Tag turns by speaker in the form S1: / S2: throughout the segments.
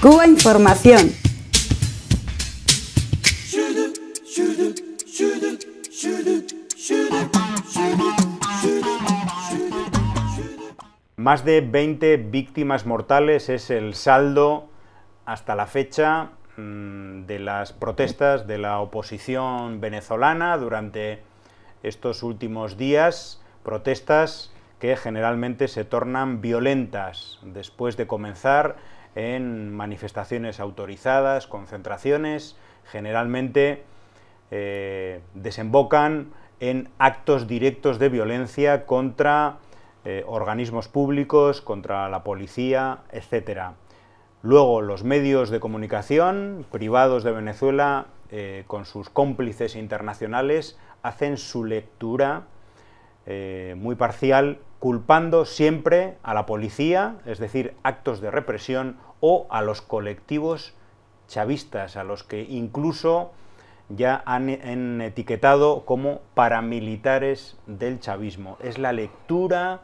S1: Cuba Información. Más de 20 víctimas mortales es el saldo hasta la fecha mm, de las protestas de la oposición venezolana durante estos últimos días, protestas que generalmente se tornan violentas después de comenzar en manifestaciones autorizadas, concentraciones, generalmente eh, desembocan en actos directos de violencia contra eh, organismos públicos, contra la policía, etc. Luego los medios de comunicación privados de Venezuela, eh, con sus cómplices internacionales, hacen su lectura muy parcial culpando siempre a la policía, es decir, actos de represión, o a los colectivos chavistas, a los que incluso ya han, etiquetado como paramilitares del chavismo. Es la lectura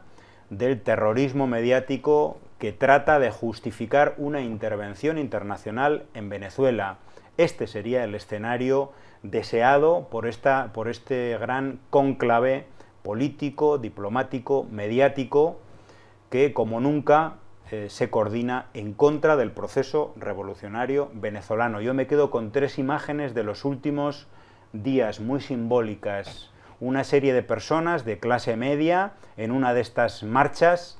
S1: del terrorismo mediático que trata de justificar una intervención internacional en Venezuela. Este sería el escenario deseado por, esta, por este gran cónclave político, diplomático, mediático, que como nunca eh, se coordina en contra del proceso revolucionario venezolano. Yo me quedo con tres imágenes de los últimos días muy simbólicas. Una serie de personas de clase media en una de estas marchas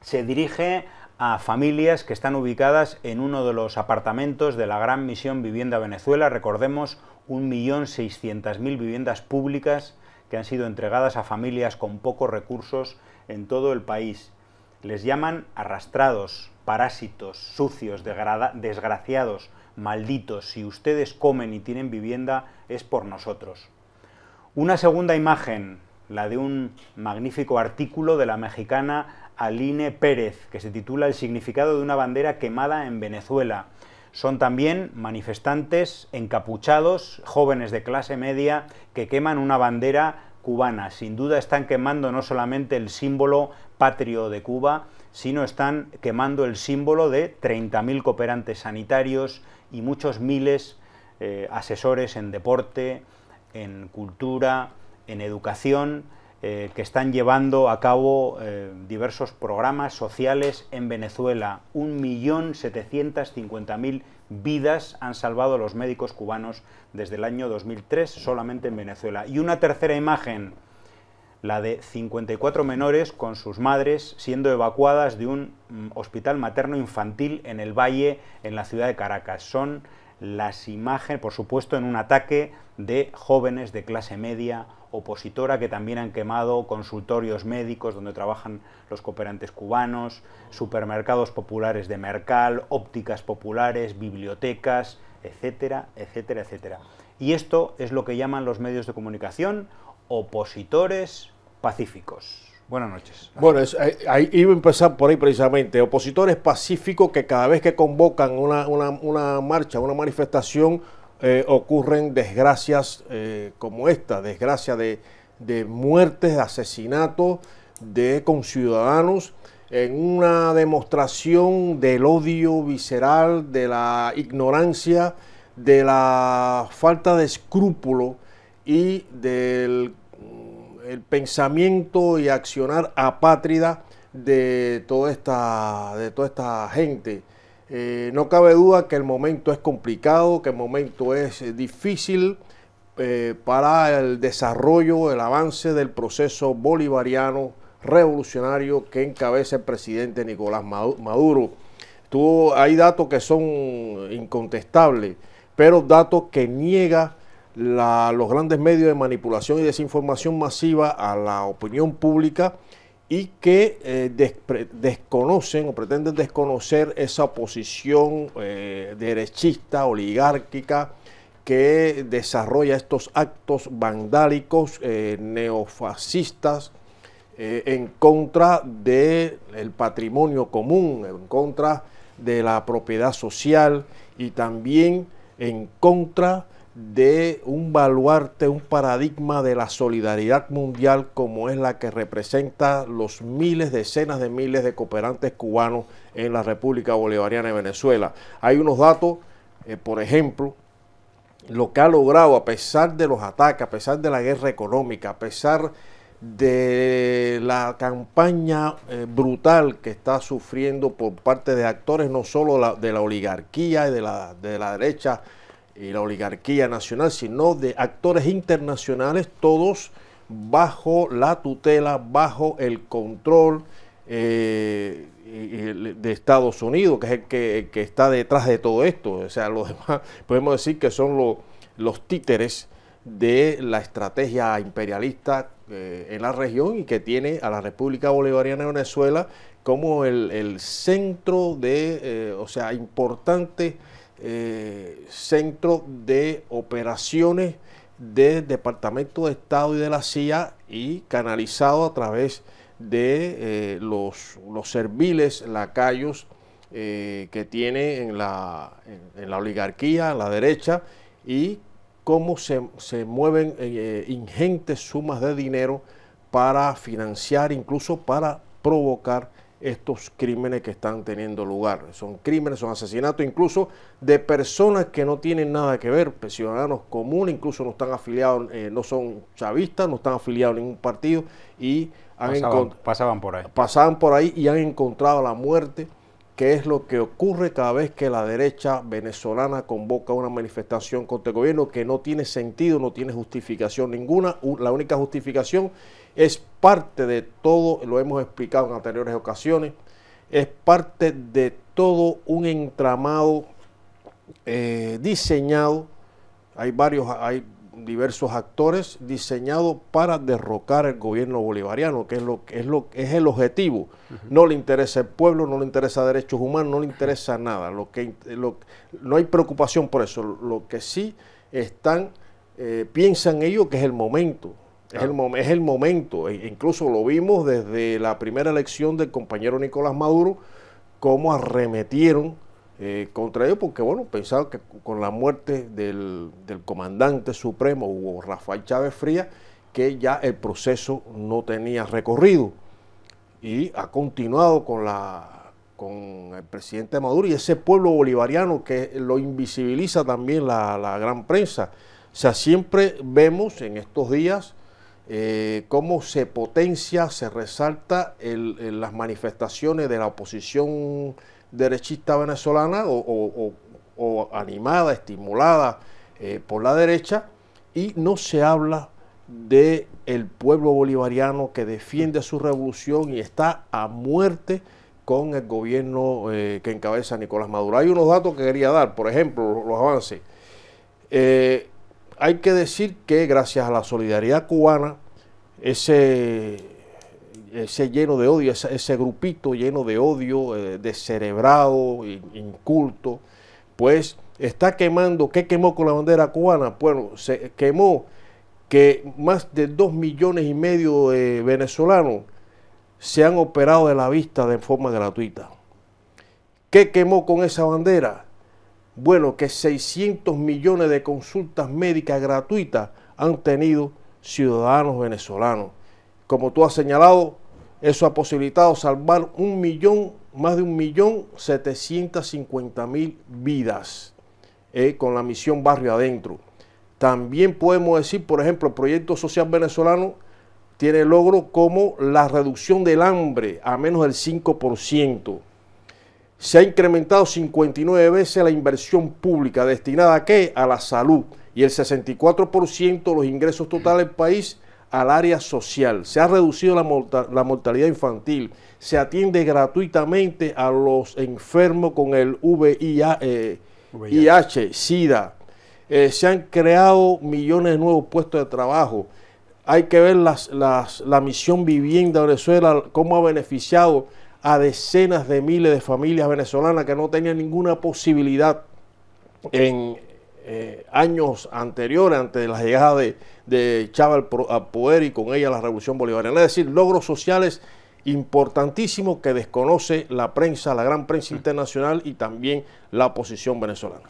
S1: se dirige a familias que están ubicadas en uno de los apartamentos de la Gran Misión Vivienda Venezuela. Recordemos, 1.600.000 viviendas públicas que han sido entregadas a familias con pocos recursos en todo el país. Les llaman arrastrados, parásitos, sucios, desgraciados, malditos. Si ustedes comen y tienen vivienda es por nosotros. Una segunda imagen, la de un magnífico artículo de la mexicana Aline Pérez, que se titula El significado de una bandera quemada en Venezuela son también manifestantes encapuchados, jóvenes de clase media, que queman una bandera cubana. Sin duda están quemando no solamente el símbolo patrio de Cuba, sino están quemando el símbolo de 30.000 cooperantes sanitarios y muchos miles eh, asesores en deporte, en cultura, en educación, eh, que están llevando a cabo eh, diversos programas sociales en Venezuela. 1.750.000 vidas han salvado los médicos cubanos desde el año 2003 solamente en Venezuela. Y una tercera imagen, la de 54 menores con sus madres siendo evacuadas de un mm, hospital materno infantil en el Valle, en la ciudad de Caracas. Son las imágenes, por supuesto, en un ataque de jóvenes de clase media opositora que también han quemado consultorios médicos donde trabajan los cooperantes cubanos, supermercados populares de Mercal, ópticas populares, bibliotecas, etcétera, etcétera, etcétera. Y esto es lo que llaman los medios de comunicación opositores pacíficos.
S2: Buenas noches. Bueno, iba a empezar por ahí precisamente. Opositores pacíficos que cada vez que convocan una, marcha, una manifestación, eh, ocurren desgracias eh, como esta, desgracia de, de muertes, de asesinatos de conciudadanos en una demostración del odio visceral, de la ignorancia, de la falta de escrúpulo y del el pensamiento y accionar apátrida de toda esta, de toda esta gente. Eh, no cabe duda que el momento es complicado, que el momento es difícil eh, para el desarrollo, el avance del proceso bolivariano revolucionario que encabeza el presidente Nicolás Maduro. hay datos que son incontestables, pero datos que niega los grandes medios de manipulación y desinformación masiva a la opinión pública y que eh, desconocen o pretenden desconocer esa posición eh, derechista, oligárquica, que desarrolla estos actos vandálicos, eh, neofascistas, en contra del patrimonio común, en contra de la propiedad social y también en contra de un baluarte, un paradigma de la solidaridad mundial como es la que representa los miles, decenas de miles de cooperantes cubanos en la República Bolivariana de Venezuela. Hay unos datos, eh, por ejemplo, lo que ha logrado a pesar de los ataques, a pesar de la guerra económica, a pesar de la campaña eh, brutal que está sufriendo por parte de actores no solo de la oligarquía y de la, de la derecha, y la oligarquía nacional, sino de actores internacionales, todos bajo la tutela, bajo el control eh, de Estados Unidos, que es el que, está detrás de todo esto. O sea, los demás podemos decir que son los títeres de la estrategia imperialista eh, en la región y que tiene a la República Bolivariana de Venezuela como el, centro de, eh, o sea, importante eh, centro de operaciones del Departamento de Estado y de la CIA y canalizado a través de eh, los, los, serviles lacayos eh, que tiene en la, oligarquía, en la derecha, y cómo se, se mueven ingentes sumas de dinero para financiar, incluso para provocar estos crímenes que están teniendo lugar. Son crímenes, son asesinatos incluso de personas que no tienen nada que ver, pues, ciudadanos comunes, incluso no están afiliados, eh, no son chavistas, no están afiliados a ningún partido y han pasaban, por ahí. Pasaban por ahí y han encontrado la muerte Qué es lo que ocurre cada vez que la derecha venezolana convoca una manifestación contra el gobierno que no tiene sentido, no tiene justificación ninguna. La única justificación es parte de todo, lo hemos explicado en anteriores ocasiones, es parte de todo un entramado eh, diseñado. Hay varios, hay diversos actores diseñados para derrocar el gobierno bolivariano, que es lo que es lo es el objetivo. No le interesa el pueblo, no le interesa derechos humanos, no le interesa nada. Lo que lo, no hay preocupación por eso. Lo que sí están eh, piensan ellos que es el momento. Es, el, es el momento. E incluso lo vimos desde la primera elección del compañero Nicolás Maduro cómo arremetieron eh, contra ellos porque, bueno, pensaba que con la muerte del, comandante supremo, Hugo Rafael Chávez Fría que ya el proceso no tenía recorrido. Y ha continuado con, la, con el presidente Maduro y ese pueblo bolivariano que lo invisibiliza también la, gran prensa. O sea, siempre vemos en estos días eh, cómo se potencia, se resalta las manifestaciones de la oposición derechista venezolana o, animada, estimulada eh, por la derecha, y no se habla de pueblo bolivariano que defiende su revolución y está a muerte con el gobierno eh, que encabeza Nicolás Maduro. Hay unos datos que quería dar, por ejemplo, los, avances. Eh, hay que decir que gracias a la solidaridad cubana, ese ese lleno de odio, ese, grupito lleno de odio, eh, descerebrado, inculto, pues está quemando, ¿qué quemó con la bandera cubana? Bueno, se quemó que más de dos millones y medio de venezolanos se han operado de la vista de forma gratuita. ¿Qué quemó con esa bandera? Bueno, que 600 millones de consultas médicas gratuitas han tenido ciudadanos venezolanos. Como tú has señalado, eso ha posibilitado salvar un millón, más de un millón mil vidas eh, con la misión Barrio Adentro. También podemos decir, por ejemplo, el proyecto social venezolano tiene logro como la reducción del hambre a menos del 5%. Se ha incrementado 59 veces la inversión pública destinada a qué? A la salud y el 64% de los ingresos totales del país al área social, se ha reducido la, mortalidad infantil, se atiende gratuitamente a los enfermos con el VIH, eh, SIDA, eh, se han creado millones de nuevos puestos de trabajo, hay que ver la misión vivienda Venezuela, cómo ha beneficiado a decenas de miles de familias venezolanas que no tenían ninguna posibilidad en, eh, años anteriores, antes de la llegada de, de Chávez al, poder y con ella la revolución bolivariana. Es decir, logros sociales importantísimos que desconoce la prensa, la gran prensa mm. internacional y también la oposición venezolana.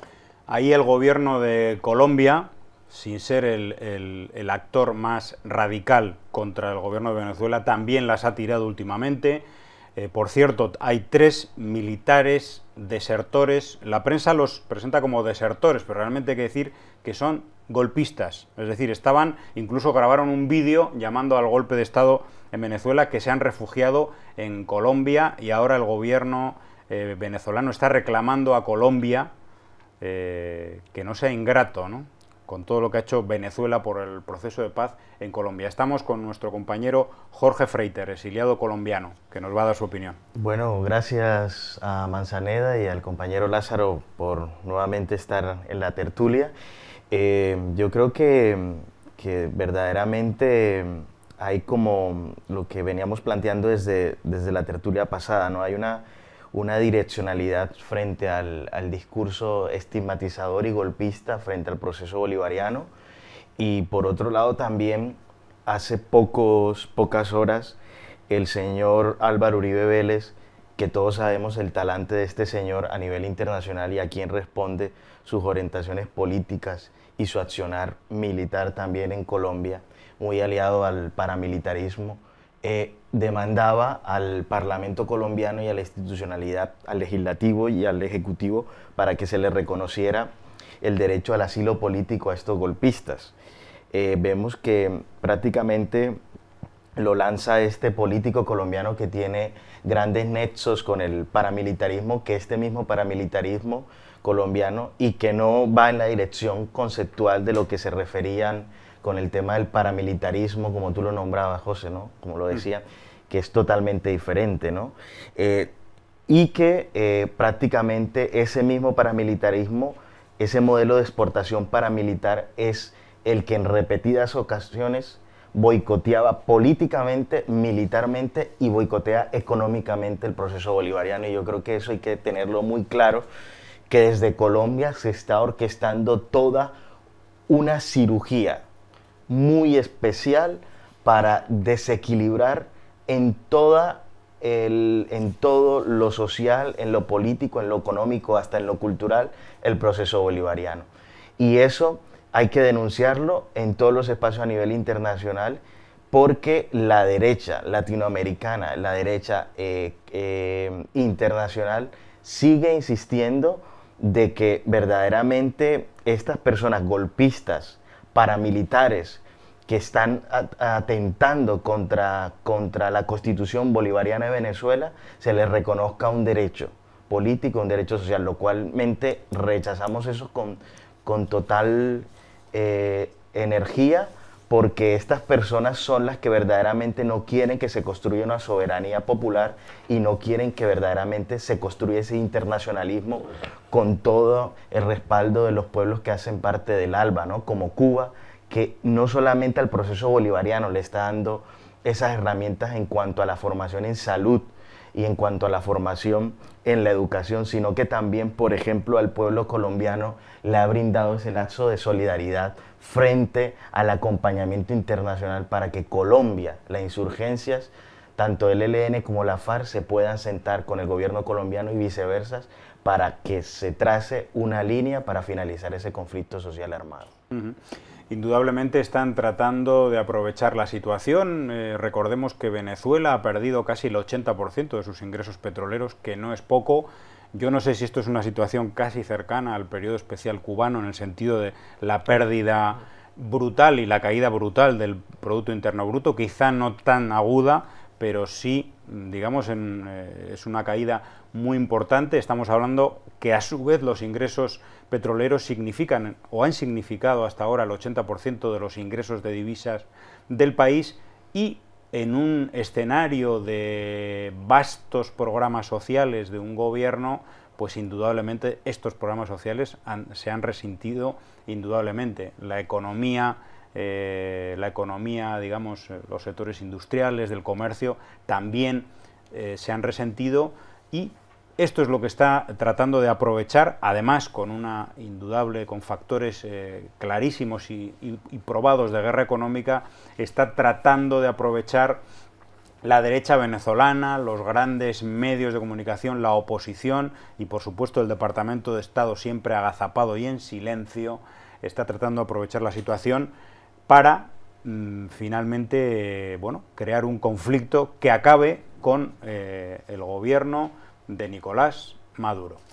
S2: Ahí el gobierno de Colombia, sin ser
S1: el, actor más radical contra el gobierno de Venezuela, también las ha tirado últimamente. Eh, por cierto, hay tres militares desertores, la prensa los presenta como desertores, pero realmente hay que decir que son golpistas, es decir, estaban, incluso grabaron un vídeo llamando al golpe de Estado en Venezuela, que se han refugiado en Colombia y ahora el gobierno eh, venezolano está reclamando a Colombia eh, que no sea ingrato, ¿no? con todo lo que ha hecho Venezuela por el proceso de paz en Colombia. Estamos con nuestro compañero Jorge Freiter, exiliado colombiano, que nos va a dar su opinión.
S3: Bueno, gracias a Manzaneda y al compañero Lázaro por nuevamente estar en la tertulia. Eh, yo creo que, que, verdaderamente hay como lo que veníamos planteando desde, desde la tertulia pasada, ¿no? Hay una una direccionalidad frente al, discurso estigmatizador y golpista frente al proceso bolivariano. Y por otro lado también, hace pocos, pocas horas, el señor Álvaro Uribe Vélez, que todos sabemos el talante de este señor a nivel internacional y a quien responde sus orientaciones políticas y su accionar militar también en Colombia, muy aliado al paramilitarismo, eh, demandaba al Parlamento colombiano y a la institucionalidad, al legislativo y al ejecutivo, para que se le reconociera el derecho al asilo político a estos golpistas. Eh, vemos que prácticamente lo lanza este político colombiano que tiene grandes nexos con el paramilitarismo, que este mismo paramilitarismo colombiano y que no va en la dirección conceptual de lo que se referían con el tema del paramilitarismo, como tú lo nombrabas, José, ¿no? Como lo mm. decía, que es totalmente diferente, eh, y que eh, prácticamente ese mismo paramilitarismo, ese modelo de exportación paramilitar es el que en repetidas ocasiones boicoteaba políticamente, militarmente y boicotea económicamente el proceso bolivariano. Y yo creo que eso hay que tenerlo muy claro, que desde Colombia se está orquestando toda una cirugía muy especial para desequilibrar en todo lo social, en lo político, en lo económico, hasta en lo cultural, el proceso bolivariano. Y eso hay que denunciarlo en todos los espacios a nivel internacional porque la derecha latinoamericana, la derecha eh, eh, internacional, sigue insistiendo de que verdaderamente estas personas golpistas, paramilitares que están atentando contra, contra la constitución bolivariana de Venezuela, se les reconozca un derecho político, un derecho social, lo cual cualmente rechazamos eso con, con total eh, energía porque estas personas son las que verdaderamente no quieren que se construya una soberanía popular y no quieren que verdaderamente se construya ese internacionalismo con todo el respaldo de los pueblos que hacen parte del ALBA, como Cuba, que no solamente al proceso bolivariano le está dando esas herramientas en cuanto a la formación en salud, y en cuanto a la formación en la educación, sino que también, por ejemplo, al pueblo colombiano le ha brindado ese lazo de solidaridad frente al acompañamiento internacional para que Colombia, las insurgencias, tanto el ELN como la FARC se puedan sentar con el gobierno colombiano y viceversa para que se
S1: trace una línea para finalizar ese conflicto social armado indudablemente están tratando de aprovechar la situación. Eh, recordemos que Venezuela ha perdido casi el 80% de sus ingresos petroleros, que no es poco. Yo no sé si esto es una situación casi cercana al periodo especial cubano en el sentido de la pérdida brutal y la caída brutal del Producto Interno Bruto, quizá no tan aguda, pero sí, digamos, eh, es una caída muy importante. Estamos hablando que a su vez los ingresos petroleros significan o han significado hasta ahora el 80% de los ingresos de divisas del país y en un escenario de vastos programas sociales de un gobierno, pues indudablemente estos programas sociales se han resentido indudablemente. La economía, eh, la economía, digamos, los sectores industriales, del comercio, también eh, se han resentido y esto es lo que está tratando de aprovechar, además con una indudable, con factores eh, clarísimos y, probados de guerra económica, está tratando de aprovechar la derecha venezolana, los grandes medios de comunicación, la oposición y por supuesto el Departamento de Estado siempre agazapado y en silencio, está tratando de aprovechar la situación para mm, finalmente eh, bueno, crear un conflicto que acabe con eh, el gobierno de Nicolás Maduro.